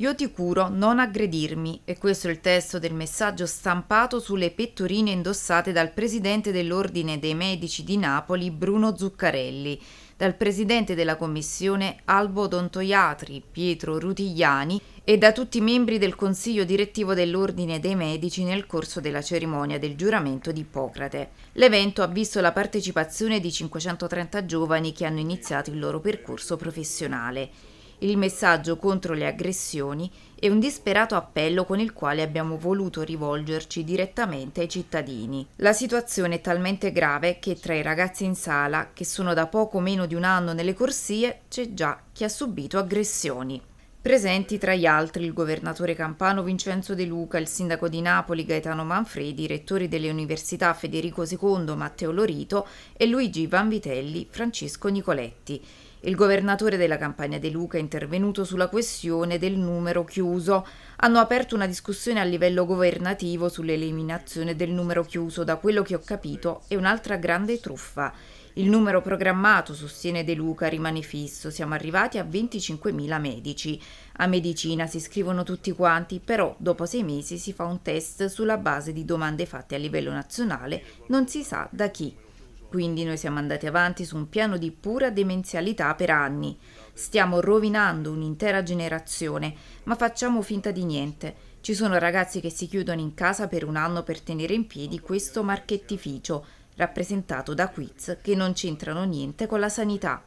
Io ti curo, non aggredirmi, e questo è il testo del messaggio stampato sulle pettorine indossate dal presidente dell'Ordine dei Medici di Napoli, Bruno Zuccarelli, dal presidente della commissione Albo Dontoiatri, Pietro Rutigliani, e da tutti i membri del consiglio direttivo dell'Ordine dei Medici nel corso della cerimonia del giuramento di Ippocrate. L'evento ha visto la partecipazione di 530 giovani che hanno iniziato il loro percorso professionale il messaggio contro le aggressioni e un disperato appello con il quale abbiamo voluto rivolgerci direttamente ai cittadini. La situazione è talmente grave che tra i ragazzi in sala, che sono da poco meno di un anno nelle corsie, c'è già chi ha subito aggressioni. Presenti tra gli altri il governatore campano Vincenzo De Luca, il sindaco di Napoli Gaetano Manfredi, i rettori delle università Federico II Matteo Lorito e Luigi Vanvitelli Francesco Nicoletti. Il governatore della Campania De Luca è intervenuto sulla questione del numero chiuso. Hanno aperto una discussione a livello governativo sull'eliminazione del numero chiuso, da quello che ho capito è un'altra grande truffa. Il numero programmato, sostiene De Luca, rimane fisso, siamo arrivati a 25.000 medici. A medicina si scrivono tutti quanti, però dopo sei mesi si fa un test sulla base di domande fatte a livello nazionale, non si sa da chi. Quindi noi siamo andati avanti su un piano di pura demenzialità per anni. Stiamo rovinando un'intera generazione, ma facciamo finta di niente. Ci sono ragazzi che si chiudono in casa per un anno per tenere in piedi questo marchettificio, rappresentato da quiz che non c'entrano niente con la sanità.